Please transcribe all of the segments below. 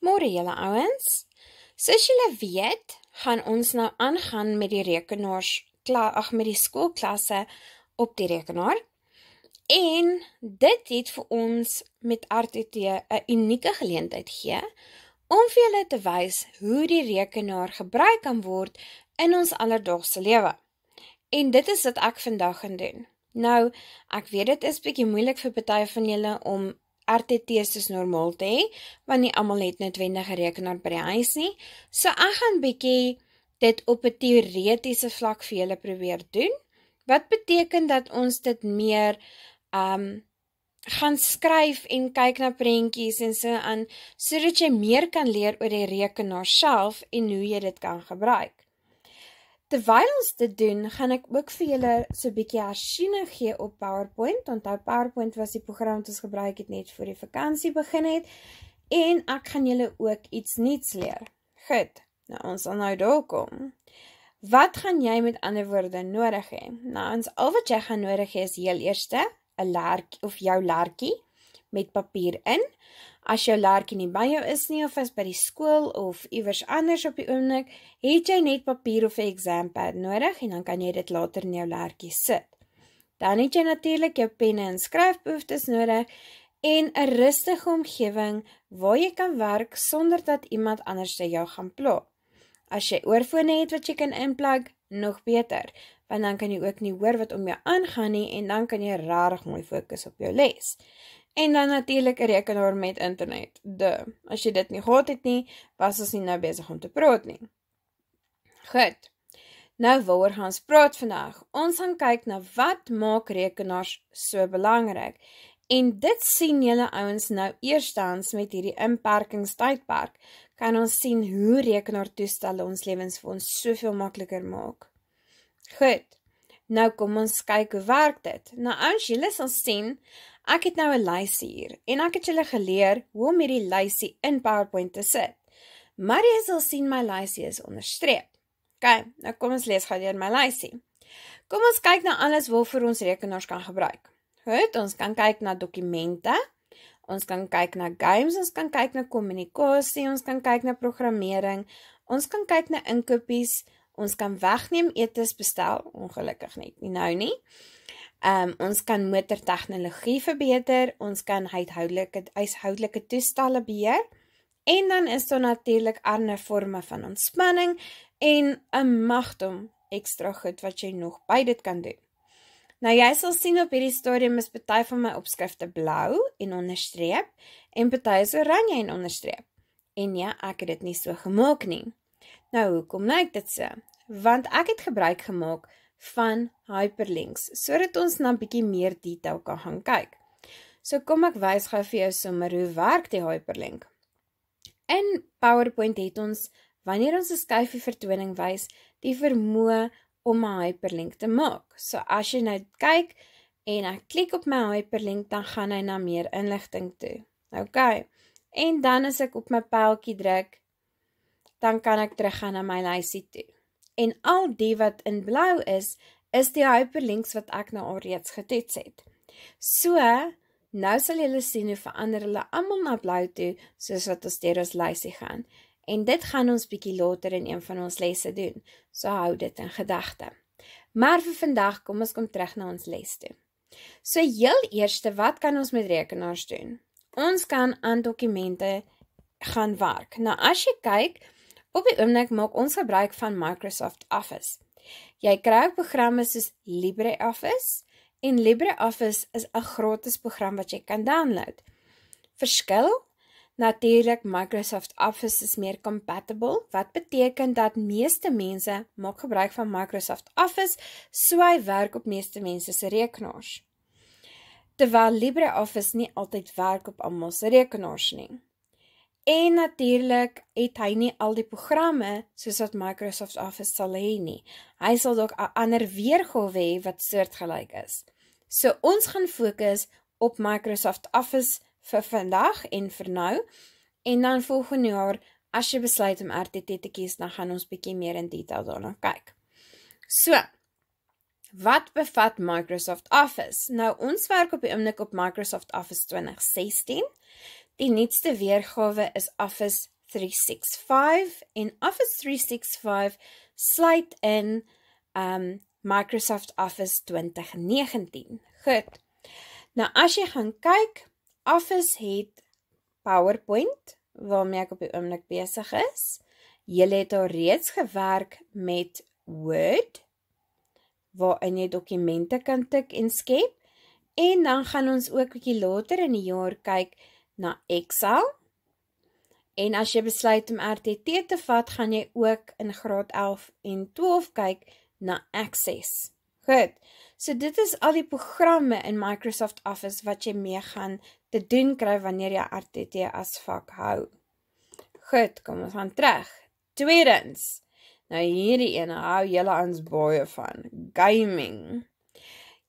Môre julle ouens. Soos julle weet, gaan ons nou aangaan met die rekenaars, ag met die skoolklasse op die rekenaar. En dit het vir ons met RTT 'n unieke geleentheid gee om vir julle te wys hoe die rekenaar gebruik kan word in ons alledaagse lewe. En dit is wat ek vandag gaan doen. Nou, ek weet dit is bietjie moeilik vir party van julle om RTT's is normaal te hê, want nie almal het noodwendig 'n rekenaar by die huis nie. So ek gaan bietjie dit op 'n teoretiese vlak vir julle probeer doen. Wat beteken dat ons dit meer um gaan skryf en kyk na prentjies en so aan sodat jy meer kan leer oor die rekenaar self en hoe jy dit kan gebruik. Terwyl ons dit doen, gaan ek ook vir julle so 'n bietjie hersiening gee op PowerPoint. Onthou PowerPoint was die program wat ons gebruik het net voor die vakansie begin het en ek gaan julle ook iets nuuts leer. Goed. Nou ons sal nou daar kom. Wat gaan jy met ander woorde nodig hê? Nou ons al wat jy gaan nodig hê is heel eerste 'n lerk of jou lerkie met papier in. As jou lerkie nie by jou is nie of is by die skool of iewers anders op die oomblik, het jy net papier of 'n eksamenpad nodig en dan kan jy dit later in jou lerkie sit. Dan het jy natuurlik jou penne en skryfbehoeftes nodig en 'n rustige omgewing waar jy kan werk sonder dat iemand anders jou gaan pla. As jy oorfone het wat jy kan inplug, nog beter, want dan kan jy ook nie hoor wat om jou aangaan nie en dan kan jy regtig mooi fokus op jou les. En dan natuurlik 'n rekenaar met internet. De, as jy dit nie gehad het nie, was ons nie nou besig om te praat nie. Goed. Nou waaroor gaan ons praat vandag? Ons gaan kyk na wat maak rekenaars so belangrik. En dit sien julle ouens nou eerstens met hierdie inperkingstydperk kan ons sien hoe rekenaartoestelle ons lewens vir ons soveel makliker maak. Goed. Nou kom ons kyk hoe werk dit. Nou ons julle sal sien, ek het nou 'n lysie hier en ek het julle geleer hoe om hierdie lysie in PowerPoint te sit. Maar jy sal sien my lysie is onderstreep. OK, nou kom ons lees gou deur my lysie. Kom ons kyk na alles waarvoor ons rekenaars kan gebruik. Hoet, ons kan kyk na dokumente. Ons kan kyk na games, ons kan kyk na kommunikasie, ons kan kyk na programmering. Ons kan kyk na inkopies ons kan wegneem etes bestel ongelukkig net nie nou nie. Ehm um, ons kan motor tegnologie verbeter, ons kan huishoudelike huishoudelike toestelle beheer en dan is daar natuurlik ander forme van ontspanning en 'n magdom ekstra goed wat jy nog by dit kan doen. Nou jy sal sien op hierdie stadium is party van my opskrifte blou en onderstreep en party is oranje en onderstreep. En ja, ek het dit nie so gemaak nie. Nou hoekom nou dit se? Want ek het gebruik gemaak van hyperlinks sodat ons dan bietjie meer detail kan gaan kyk. So kom ek wys gou vir jou sommer hoe werk die hyperlink. In PowerPoint het ons wanneer ons 'n skyfie vertoning wys, die vermoë om 'n hyperlink te maak. So as jy nou kyk en ek klik op my hyperlink, dan gaan hy na meer inligting toe. OK. En dan as ek op my pyltjie druk, dan kan ek teruggaan na my lysie toe. En al die wat in blou is, is die hyperlinks wat ek nou alreeds getoets het. So, nou sal julle sien hoe verander hulle almal na blou toe soos wat ons deur ons lysie gaan. En dit gaan ons bietjie later in een van ons lesse doen. So hou dit in gedagte. Maar vir vandag kom ons kom terug na ons les toe. So heel eerste, wat kan ons met rekenaars doen? Ons kan aan dokumente gaan werk. Nou as jy kyk, Op die oomblik maak ons gebruik van Microsoft Office. Jy kry ook programme soos LibreOffice en LibreOffice is 'n gratis program wat jy kan download. Verskil? Natuurlik Microsoft Office is meer compatible, wat beteken dat meeste mense maak gebruik van Microsoft Office, so hy werk op meeste mense se rekenaars. Terwyl LibreOffice nie altyd werk op almal se rekenaars nie. En natuurlik het hy nie al die programme soos wat Microsoft Office sal hê nie. Hy sal dalk 'n ander weergawe hê wat soortgelyk is. So ons gaan fokus op Microsoft Office vir vandag en vir nou. En dan volgende jaar as jy besluit om RTT te kies, dan gaan ons bietjie meer in detail daarna kyk. So, wat bevat Microsoft Office? Nou ons werk op die oomblik op Microsoft Office 2016. Die nuutste weergawe is Office 365 en Office 365 sluit in um Microsoft Office 2019. Goed. Nou as jy gaan kyk, Office het PowerPoint waarmee ek op die oomblik besig is. Jy het al reeds gewerk met Word waarin jy dokumente kan tik en skep en dan gaan ons ook 'n bietjie later in die jaar kyk na Excel. En as jy besluit om RTT te vat, gaan jy ook in graad 11 en 12 kyk na Access. Goed. So dit is al die programme in Microsoft Office wat jy mee gaan te doen kry wanneer jy RTT as vak hou. Goed, kom ons gaan terug. Tweedens. Nou hierdie een hou julle aan baie van gaming.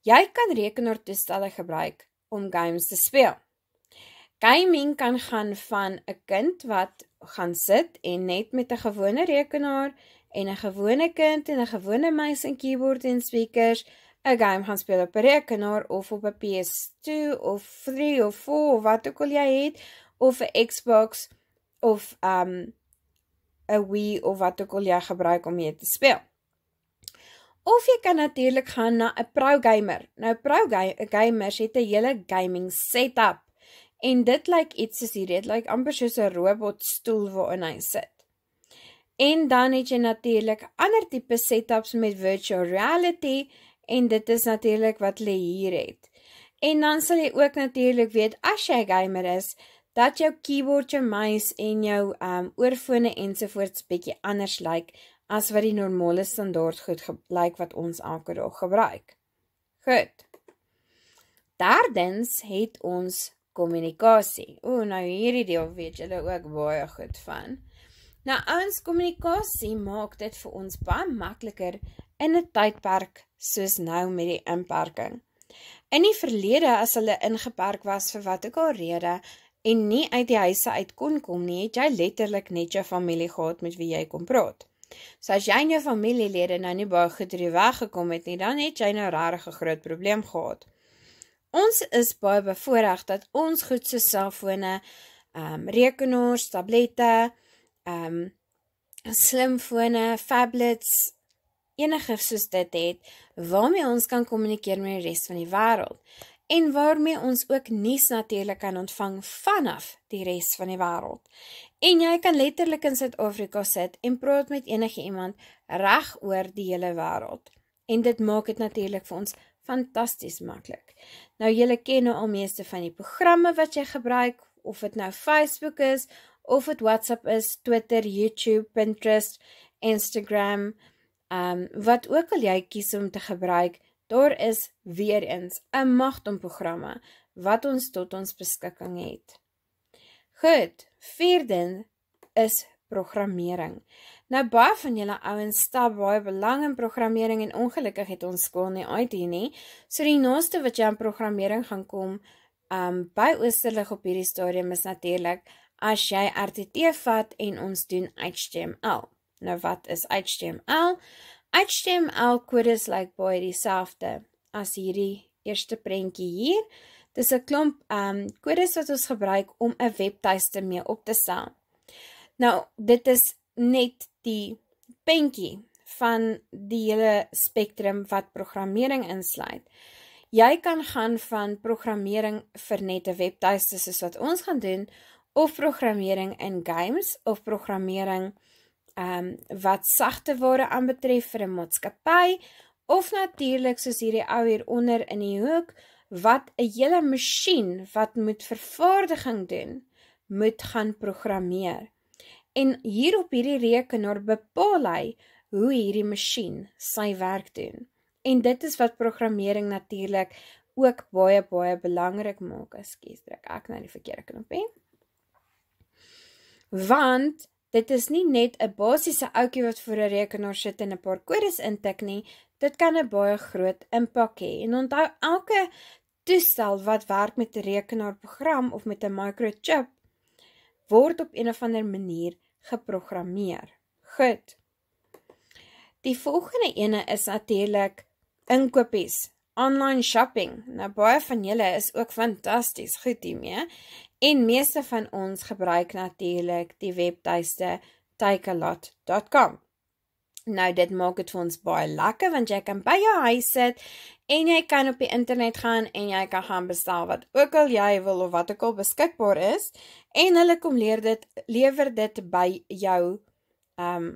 Jy kan rekenaartoestelle gebruik om games te speel. Gaming kan gaan van 'n kind wat gaan sit en net met 'n gewone rekenaar en 'n gewone kind en 'n gewone muis en keyboard en speakers 'n game gaan speel op 'n rekenaar of op 'n PS2 of 3 of 4 of wat ook al jy het of 'n Xbox of 'n um, 'n Wii of wat ook al jy gebruik om mee te speel. Of jy kan natuurlik gaan na 'n pro gamer. Nou pro ga gamers het 'n hele gaming setup En dit lyk like iets soos hierdie, dit lyk like amper soos 'n robotstoel waarin hy sit. En dan het jy natuurlik ander tipe setups met virtual reality en dit is natuurlik wat hulle hier het. En dan sal jy ook natuurlik weet as jy 'n gamer is, dat jou keyboard, jou muis en jou ehm um, oorfone ensovoorts bietjie anders lyk like as wat die normale standaard goed gelyk wat ons elke dag gebruik. Goed. Derdens het ons kommunikasie. O, nou hierdie deel weet julle ook baie goed van. Nou ouens, kommunikasie maak dit vir ons baie makliker in 'n tydperk soos nou met die inperking. In die verlede as hulle ingeperk was vir wat ook al rede en nie uit die huise uit kon kom nie, het jy letterlik net jou familie gehad met wie jy kon praat. So as jy en jou familielede nou nie baie goed hierdie weg gekom het nie, dan het jy nou regtig 'n groot probleem gehad. Ons is baie bevoordeel dat ons goed so selfone, ehm um, rekenaars, tablette, ehm um, slimfone, tablets enige soos dit het waarmee ons kan kommunikeer met die res van die wêreld en waarmee ons ook nuus natuurlik kan ontvang vanaf die res van die wêreld. En jy kan letterlik in Suid-Afrika sit en praat met enige iemand reg oor die hele wêreld. En dit maak dit natuurlik vir ons fantasties maklik. Nou julle ken nou al meeste van die programme wat jy gebruik of dit nou Facebook is of dit WhatsApp is, Twitter, YouTube, Pinterest, Instagram, ehm um, wat ook al jy kies om te gebruik, daar is weer eens 'n een magt om programme wat ons tot ons beskikking het. Goed, vierde is programmering. Nou baie van julle ouens stap baie belang in programmering en ongelukkig het ons skool nie IT nie. So die naaste wat jy aan programmering gaan kom, um by Oosterlig op hierdie stadium is natuurlik as jy RTT vat en ons doen HTML. Nou wat is HTML? HTML kodes lyk like baie dieselfde as hierdie eerste prentjie hier. Dis 'n klomp um kodes wat ons gebruik om 'n webtuiste mee op te stel. Nou, dit is net die pentjie van die hele spektrum wat programmering insluit. Jy kan gaan van programmering vir net 'n webtuiste soos wat ons gaan doen of programmering in games of programmering ehm um, wat sagte ware aanbetref vir 'n maatskappy of natuurlik soos hierdie ou hier onder in die hoek wat 'n hele masjien wat moet vervaardiging doen moet gaan programmeer. En hier op hierdie rekenaar bepaal hy hoe hierdie masjien sy werk doen. En dit is wat programmering natuurlik ook baie baie belangrik maak. Ekskuus, druk ek nou die verkeerde knoppie? Want dit is nie net 'n basiese ouetjie wat voor 'n rekenaar sit en 'n paar kodes intik nie. Dit kan 'n baie groot impak hê. En onthou elke toestel wat werk met 'n rekenaarprogram of met 'n microchip word op 'n of ander manier geprogrammeer. Goed. Die volgende ene is natuurlik inkopies, online shopping. Nou baie van julle is ook fantasties goed daarmee en meeste van ons gebruik natuurlik die webtuiste takealot.com. Nou dit maak dit vir ons baie lekker want jy kan by jou huis sit en jy kan op die internet gaan en jy kan gaan bestel wat ook al jy wil of wat ook al beskikbaar is en hulle kom leer dit lewer dit by jou ehm um,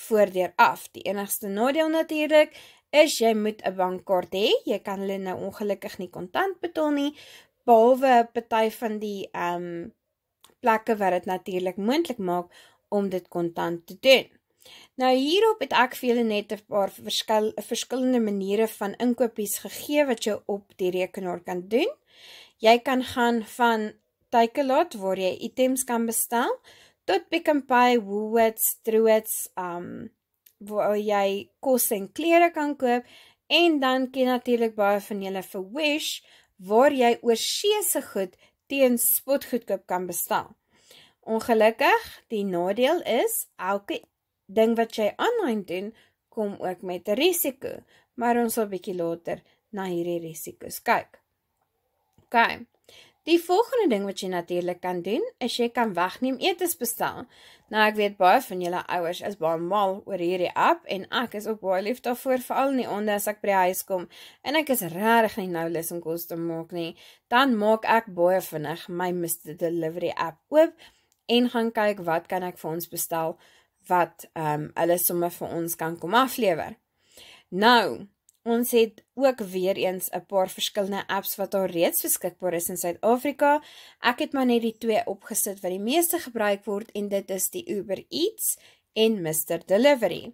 voordeur af. Die enigste nadeel natuurlik is jy moet 'n bankkaart hê. Jy kan hulle nou ongelukkig nie kontant betaal nie behalwe 'n party van die ehm um, plekke wat dit natuurlik moontlik maak om dit kontant te doen. Nou hierop het ek vir julle net 'n paar verskil, verskillende maniere van inkopies gegee wat jy op die rekenaar kan doen. Jy kan gaan van Takealot waar jy items kan bestel tot Pick n Pay, Woolworths, Truworths, um waar jy kos en klere kan koop en dan ken natuurlik baie van julle vir Wish waar jy oorsee se goed teen spot goedkoop kan bestel. Ongelukkig, die nadeel is elke ding wat jy aanlyn doen kom ook met 'n risiko, maar ons sal bietjie later na hierdie risiko's kyk. OK. Die volgende ding wat jy natuurlik kan doen, is jy kan wegneem etes bestel. Nou ek weet baie van julle ouers is baie mal oor hierdie app en ek is ook baie lief daarvoor veral nie onder as ek by die huis kom en ek is regtig nie nou lus om kos te maak nie, dan maak ek baie vinnig my Mr Delivery app oop en gaan kyk wat kan ek vir ons bestel wat ehm um, hulle somme vir ons kan kom aflewer. Nou, ons het ook weer eens 'n een paar verskillende apps wat al reeds beskikbaar is in Suid-Afrika. Ek het maar net die twee opgesit wat die meeste gebruik word en dit is die Uber Eats en Mr Delivery.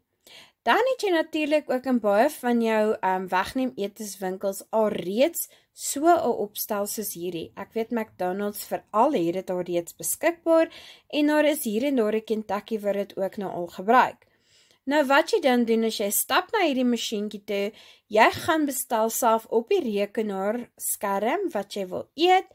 Dan het jy natuurlik ook in baie van jou um, wegneem eteswinkels al reeds so 'n opstel soos hierdie. Ek weet McDonald's veral het dit al reeds beskikbaar en daar is hier en daar 'n Kentucky waar dit ook nou al gebruik. Nou wat jy dan doen as jy stap na hierdie masjienkie toe, jy gaan bestel self op die rekenaar skerm wat jy wil eet.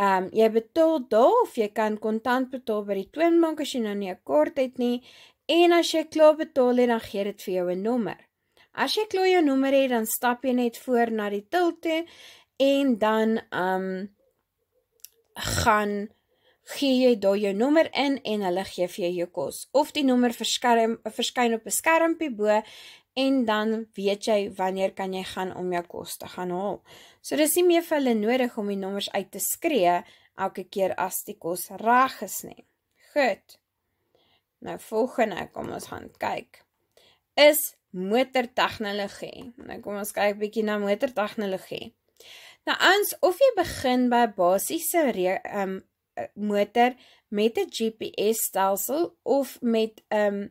Ehm um, jy betaal daar of jy kan kontant betaal by die toonbank as jy nou nie 'n kaart het nie En as jy klaar betaal het, dan gee dit vir jou 'n nommer. As jy klaar jou nommer het, dan stap jy net voor na die til toe en dan ehm um, gaan gee jy daai jou nommer in en hulle gee vir jou jou kos. Of die nommer verskyn verskyn op 'n skermpie bo en dan weet jy wanneer kan jy gaan om jou kos te gaan haal. So dis nie meer vir hulle nodig om die nommers uit te skree elke keer as die kos reg is nie. Goed. Nou volgende, kom ons gaan kyk. Is motortegnologie. Nou kom ons kyk bietjie na motortegnologie. Nou ons of jy begin by basiese um motor met 'n GPS stelsel of met ehm, 'n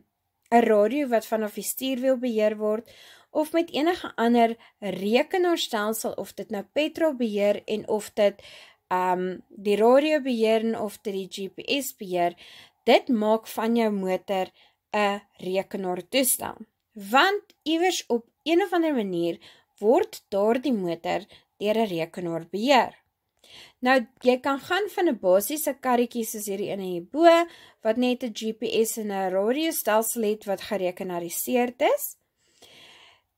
um, radio wat vanaf die stuurwiel beheer word of met enige ander rekenaarstelsel of dit nou petrol beheer en of dit um die radio beheer en of dit die GPS beheer Dit maak van jou motor 'n rekenaar toestel, want iewers op een of ander manier word daardie motor deur 'n rekenaar beheer. Nou jy kan gaan van 'n basiese karretjie soos hierdie een hierbo wat net 'n GPS en 'n radiostelsel het wat gerekenariseerd is.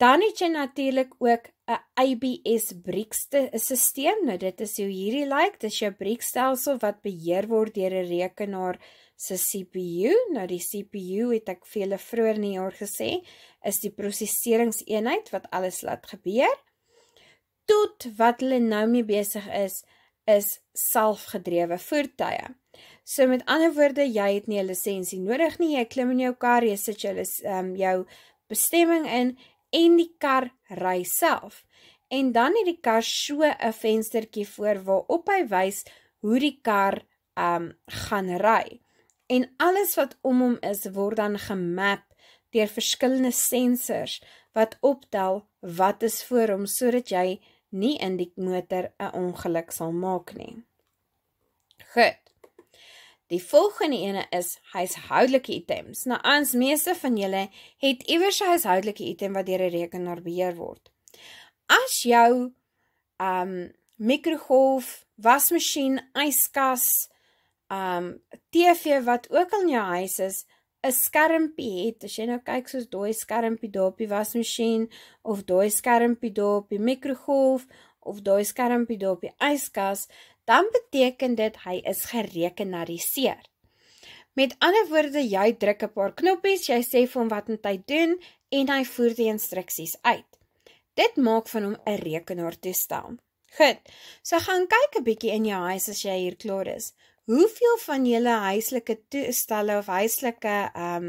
Dan het jy natuurlik ook 'n ABS briekste stelsel. Nou dit is hoe hierdie lyk, like. dis jou briekstelsel wat beheer word deur 'n rekenaar se CPU. Nou die CPU het ek vir julle vroeër in die jaar gesê, is die verwerkingseenheid wat alles laat gebeur. Tot wat hulle nou mee besig is, is selfgedrewe voertuie. So met ander woorde, jy het nie 'n lisensie nodig nie. Jy klim in jou kar, jy sit jou ehm um, jou bestemming in en die kar ry self. En dan het die kar so 'n venstertjie voor waarop hy wys hoe die kar ehm um, gaan ry en alles wat om hom is word dan gemap deur verskillende sensors wat optel wat is voor hom sodat jy nie in die motor 'n ongeluk sal maak nie. Goed. Die volgende ene is huishoudelike items. Nou ons meeste van julle het iewers 'n huishoudelike item wat deur 'n rekenaar beheer word. As jou ehm um, mikrogolf, wasmasjien, yskas, ehm um TV wat ook al in jou huis is, 'n skermpie het. As jy nou kyk soos daai skermpie daar op die wasmasjien of daai skermpie daar op die mikrogolf of daai skermpie daar op die yskas, dan beteken dit hy is gerekenariseer. Met ander woorde, jy druk 'n paar knoppies, jy sê vir hom wat moet hy doen en hy voer die instruksies uit. Dit maak van hom 'n rekenaar toestel. Goed. So gaan kyk 'n bietjie in jou huis as jy hier klaar is. Hoeveel van julle huislike toestelle of huislike um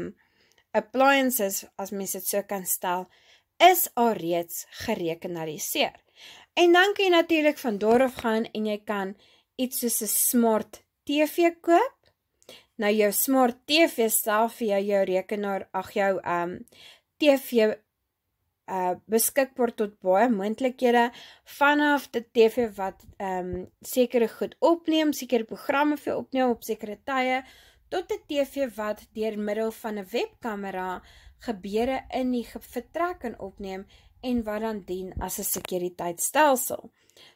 appliances as mens dit sou kan stel, is alreeds gerekenariseer. En dan kan jy natuurlik van dorp gaan en jy kan iets soos 'n smart TV koop. Nou jou smart TV self vir jou, jou rekenaar, ag jou um ehm, TV uh beskikbaar tot baie moontlikhede vanaf die TV wat ehm um, sekere goed opneem, sekere programme vir opneem op sekere tye tot 'n TV wat deur middel van 'n webkamera gebeure in die vertrek en opneem en wat dan dien as 'n sekuriteitstelsel.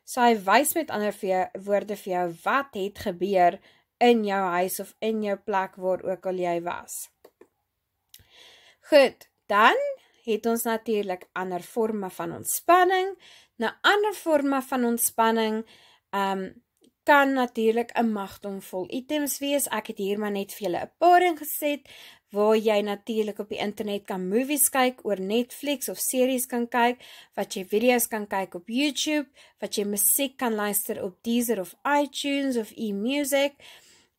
So hy wys met ander vir jou, woorde vir jou wat het gebeur in jou huis of in jou plek waar ook al jy was. Goed, dan het ons natuurlik ander forme van ontspanning. Nou ander forme van ontspanning ehm um, kan natuurlik 'n magtomvol items wees. Ek het hier maar net vir julle 'n paar ingeset waar jy natuurlik op die internet kan movies kyk, oor Netflix of series kan kyk, wat jy video's kan kyk op YouTube, wat jy musiek kan luister op Deezer of iTunes of eMusic.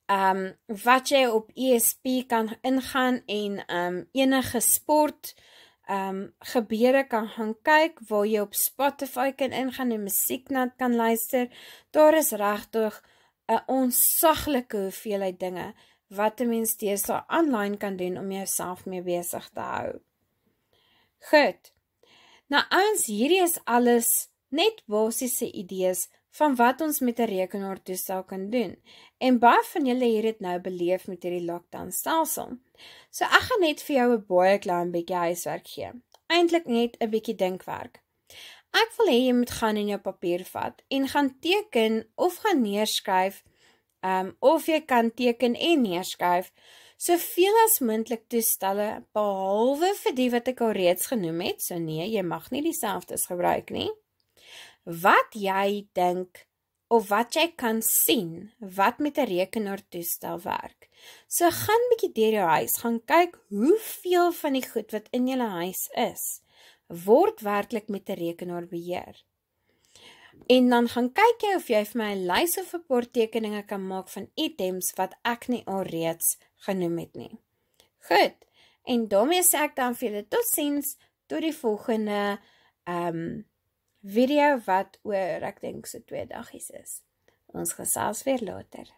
Ehm um, wat jy op ESP kan ingaan en ehm um, enige sport ehm ehm um, gebeure kan gaan kyk waar jy op Spotify kan ingaan en musiek na kan luister. Daar is regtig 'n onsaglike hoeveelheid dinge wat 'n mens deesdae aanlyn kan doen om jouself mee besig te hou. Goed. Nou ouens, hierdie is alles net basiese idees van wat ons met 'n rekenaar toestel kan doen. En baie van julle hier het nou beleef met hierdie lockdown selfsal. So ek gaan net vir jou 'n baie klein bietjie huiswerk gee. Eintlik net 'n bietjie dinkwerk. Ek wil hê jy moet gaan en jou papier vat en gaan teken of gaan neerskryf ehm um, of jy kan teken en neerskryf soveel as moontlik toestelle behalwe vir die wat ek al reeds genoem het. So nee, jy mag nie dieselfde as gebruik nie wat jy dink of wat jy kan sien wat met 'n rekenaartoestel werk. So gaan 'n bietjie deur jou huis, gaan kyk hoeveel van die goed wat in jou huis is, word werklik met 'n rekenaar beheer. En dan gaan kyk jy of jy vir my 'n lys of 'n paar tekeninge kan maak van items wat ek nie alreeds genoem het nie. Goed. En daarmee sê ek dan vir julle totsiens tot die volgende ehm um, video wat oor ek dink so 2 daggies is. Ons gesels weer later.